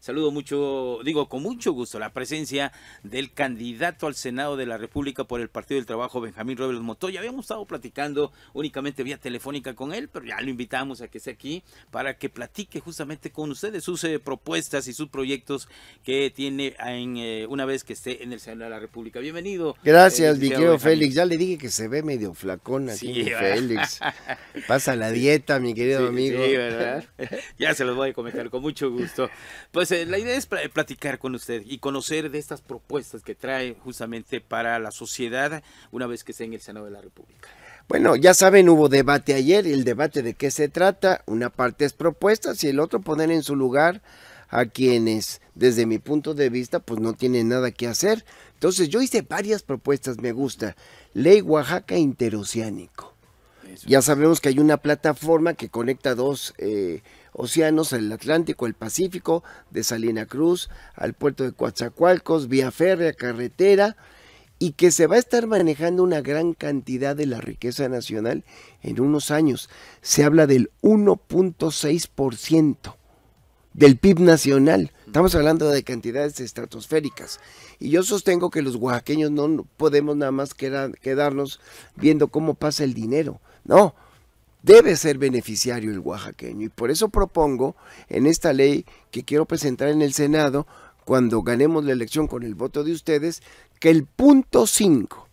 Saludo mucho, digo con mucho gusto, la presencia del candidato al Senado de la República por el Partido del Trabajo, Benjamín Robles Montoya. Habíamos estado platicando únicamente vía telefónica con él, pero ya lo invitamos a que esté aquí para que platique justamente con ustedes sus eh, propuestas y sus proyectos que tiene eh, una vez que esté en el Senado de la República. Bienvenido. Eh, Gracias, mi querido Félix. Ya le dije que se ve medio flacón aquí, Félix. Pasa la dieta, mi querido amigo. Sí, ¿verdad? ya se los voy a comentar con mucho gusto. Pues pues, eh, la idea es platicar con usted y conocer de estas propuestas que trae justamente para la sociedad una vez que esté en el Senado de la República. Bueno, ya saben, hubo debate ayer el debate de qué se trata. Una parte es propuestas y el otro poner en su lugar a quienes, desde mi punto de vista, pues no tienen nada que hacer. Entonces yo hice varias propuestas, me gusta. Ley Oaxaca Interoceánico. Ya sabemos que hay una plataforma que conecta dos... Eh, océanos, el Atlántico, el Pacífico, de Salina Cruz al puerto de Coatzacoalcos, vía férrea, carretera, y que se va a estar manejando una gran cantidad de la riqueza nacional en unos años. Se habla del 1.6% del PIB nacional. Estamos hablando de cantidades estratosféricas. Y yo sostengo que los oaxaqueños no podemos nada más quedarnos viendo cómo pasa el dinero. No, debe ser beneficiario el oaxaqueño. Y por eso propongo en esta ley que quiero presentar en el Senado, cuando ganemos la elección con el voto de ustedes, que el punto 5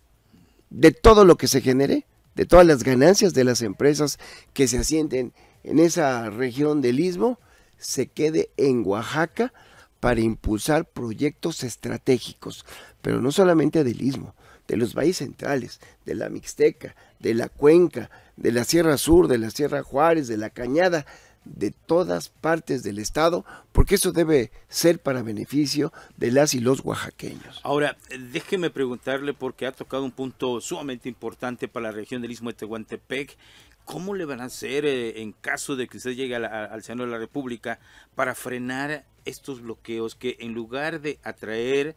de todo lo que se genere, de todas las ganancias de las empresas que se asienten en esa región del istmo, se quede en Oaxaca para impulsar proyectos estratégicos, pero no solamente del istmo, de los valles centrales, de la Mixteca, de la Cuenca, de la Sierra Sur, de la Sierra Juárez, de la Cañada, de todas partes del estado, porque eso debe ser para beneficio de las y los oaxaqueños. Ahora, déjeme preguntarle, porque ha tocado un punto sumamente importante para la región del Istmo de Tehuantepec, ¿cómo le van a hacer eh, en caso de que usted llegue al Senado de la República para frenar estos bloqueos que en lugar de atraer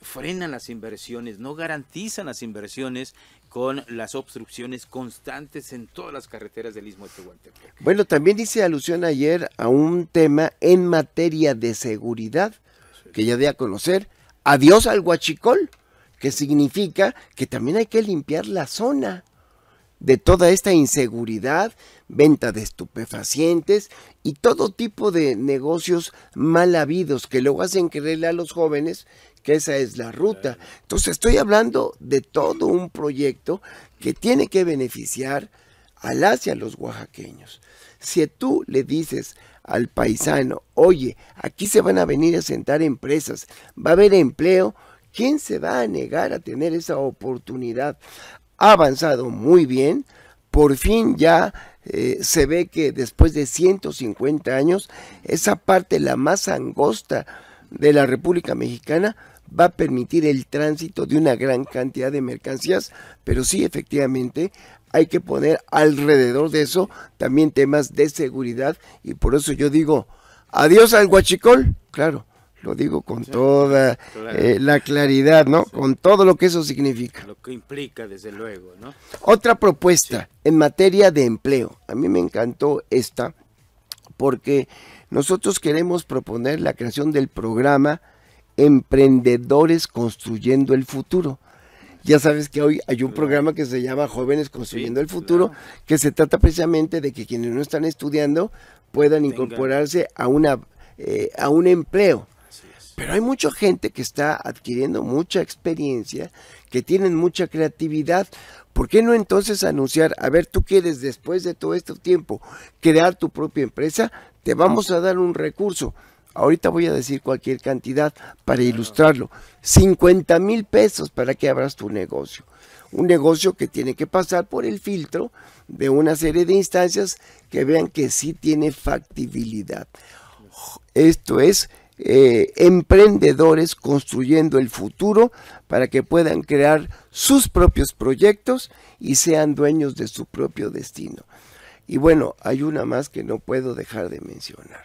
frenan las inversiones, no garantizan las inversiones con las obstrucciones constantes en todas las carreteras del Istmo de Tehuantepec. Bueno, también hice alusión ayer a un tema en materia de seguridad que ya di a conocer. Adiós al huachicol, que significa que también hay que limpiar la zona de toda esta inseguridad, venta de estupefacientes y todo tipo de negocios mal habidos que luego hacen creerle a los jóvenes que esa es la ruta. Entonces estoy hablando de todo un proyecto que tiene que beneficiar al Asia, a los oaxaqueños. Si tú le dices al paisano, oye, aquí se van a venir a sentar empresas, va a haber empleo, ¿quién se va a negar a tener esa oportunidad? ha avanzado muy bien. Por fin ya eh, se ve que después de 150 años, esa parte, la más angosta de la República Mexicana, va a permitir el tránsito de una gran cantidad de mercancías, pero sí efectivamente hay que poner alrededor de eso también temas de seguridad y por eso yo digo, adiós al huachicol, claro, lo digo con toda eh, la claridad, ¿no? Con todo lo que eso significa. Lo que implica, desde luego, ¿no? Otra propuesta en materia de empleo. A mí me encantó esta porque nosotros queremos proponer la creación del programa Emprendedores Construyendo el Futuro. Ya sabes que hoy hay un programa que se llama Jóvenes Construyendo el Futuro, que se trata precisamente de que quienes no están estudiando puedan incorporarse a, una, eh, a un empleo. Pero hay mucha gente que está adquiriendo mucha experiencia, que tienen mucha creatividad. ¿Por qué no entonces anunciar, a ver, tú quieres después de todo este tiempo crear tu propia empresa? Te vamos a dar un recurso. Ahorita voy a decir cualquier cantidad para ilustrarlo. 50 mil pesos para que abras tu negocio. Un negocio que tiene que pasar por el filtro de una serie de instancias que vean que sí tiene factibilidad. Esto es eh, emprendedores construyendo el futuro para que puedan crear sus propios proyectos y sean dueños de su propio destino. Y bueno, hay una más que no puedo dejar de mencionar.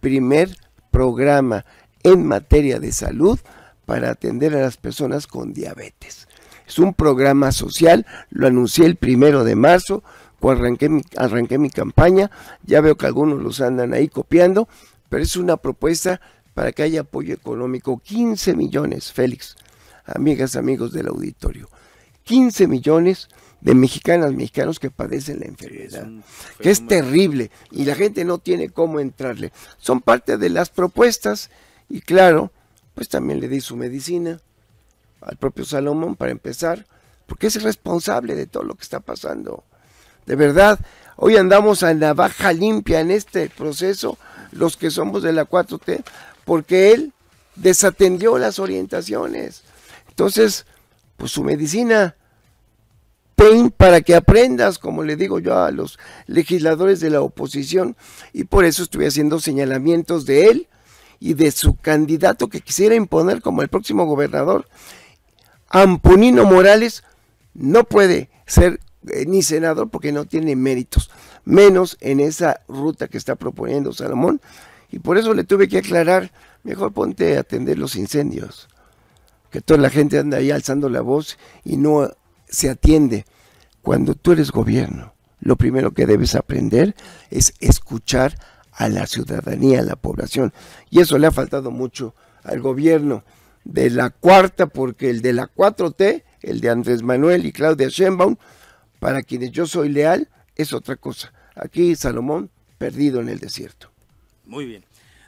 Primer programa en materia de salud para atender a las personas con diabetes. Es un programa social, lo anuncié el primero de marzo, arranqué mi campaña, ya veo que algunos los andan ahí copiando, pero es una propuesta para que haya apoyo económico. 15 millones, Félix, amigas, amigos del auditorio. 15 millones de mexicanas, mexicanos que padecen la enfermedad, que es terrible y la gente no tiene cómo entrarle. Son parte de las propuestas y claro, pues también le di su medicina al propio Salomón para empezar, porque es responsable de todo lo que está pasando. De verdad, hoy andamos a navaja limpia en este proceso los que somos de la 4T, porque él desatendió las orientaciones. Entonces, pues su medicina, pain para que aprendas, como le digo yo a los legisladores de la oposición, y por eso estuve haciendo señalamientos de él y de su candidato que quisiera imponer como el próximo gobernador. Amponino Morales no puede ser eh, ni senador porque no tiene méritos, menos en esa ruta que está proponiendo Salomón. Y por eso le tuve que aclarar, mejor ponte a atender los incendios, que toda la gente anda ahí alzando la voz y no se atiende. Cuando tú eres gobierno, lo primero que debes aprender es escuchar a la ciudadanía, a la población. Y eso le ha faltado mucho al gobierno de la cuarta, porque el de la 4T, el de Andrés Manuel y Claudia Sheinbaum, para quienes yo soy leal es otra cosa. Aquí Salomón perdido en el desierto. Muy bien.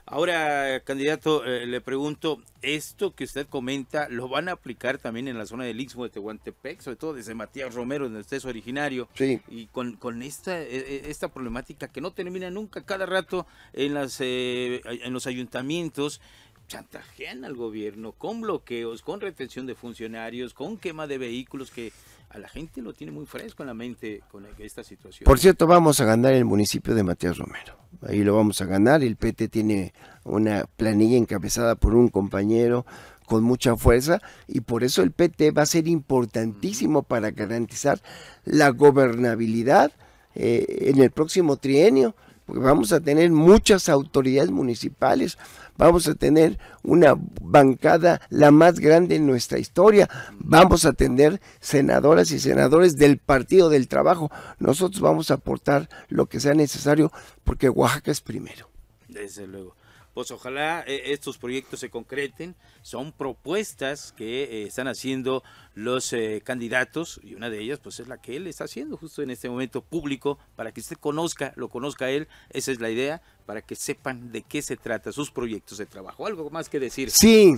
Ahora, candidato, eh, le pregunto, ¿esto que usted comenta lo van a aplicar también en la zona del Istmo de Tehuantepec, sobre todo desde Matías Romero, donde usted es originario? Sí. Y con, esta, e, e, esta problemática que no termina nunca, cada rato en, las, eh, en los ayuntamientos chantajean al gobierno con bloqueos, con retención de funcionarios, con quema de vehículos que la gente lo tiene muy fresco en la mente con esta situación. Por cierto, vamos a ganar el municipio de Matías Romero. Ahí lo vamos a ganar. El PT tiene una planilla encabezada por un compañero con mucha fuerza y por eso el PT va a ser importantísimo para garantizar la gobernabilidad eh, en el próximo trienio vamos a tener muchas autoridades municipales, vamos a tener una bancada la más grande en nuestra historia, vamos a tener senadoras y senadores del Partido del Trabajo. Nosotros vamos a aportar lo que sea necesario porque Oaxaca es primero. Desde luego pues ojalá eh, estos proyectos se concreten. Son propuestas que eh, están haciendo los eh, candidatos y una de ellas pues es la que él está haciendo justo en este momento público para que usted conozca, lo conozca él, esa es la idea, para que sepan de qué se trata sus proyectos de trabajo. Algo más que decir. Sí.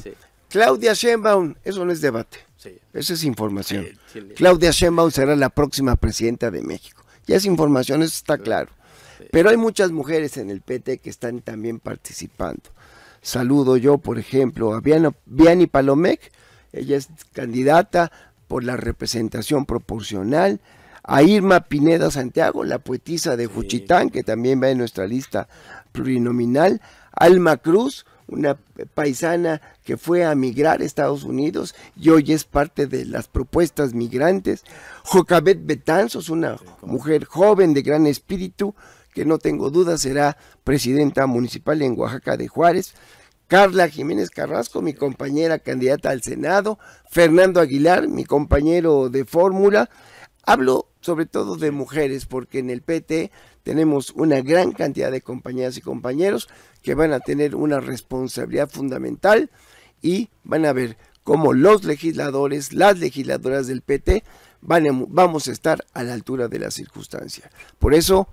Claudia Sheinbaum, eso no es debate, sí. eso es información. Claudia Sheinbaum será la próxima presidenta de México. Ya es información, eso está claro. Pero hay muchas mujeres en el PT que están también participando. Saludo yo, por ejemplo, a Viani Palomec, ella es candidata por la representación proporcional. A Irma Pineda Santiago, la poetisa de Juchitán, que también va en nuestra lista plurinominal. Alma Cruz, una paisana que fue a migrar a Estados Unidos y hoy es parte de las propuestas migrantes. Jocabet Betanzos, una mujer joven de gran espíritu que no tengo duda será presidenta municipal en Oaxaca de Juárez, Carla Jiménez Carrasco, mi compañera candidata al Senado, Fernando Aguilar, mi compañero de fórmula. Hablo sobre todo de mujeres, porque en el PT tenemos una gran cantidad de compañeras y compañeros que van a tener una responsabilidad fundamental y van a ver cómo los legisladores, las legisladoras del PT, vamos a estar a la altura de la circunstancia. Por eso,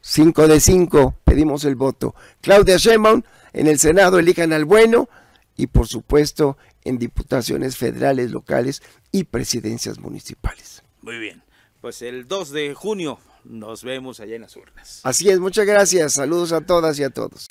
5 de 5 pedimos el voto. Claudia Sheinbaum, en el Senado elijan al bueno y por supuesto en diputaciones federales, locales y presidencias municipales. Muy bien, pues el 2 de junio nos vemos allá en las urnas. Así es, muchas gracias, saludos a todas y a todos.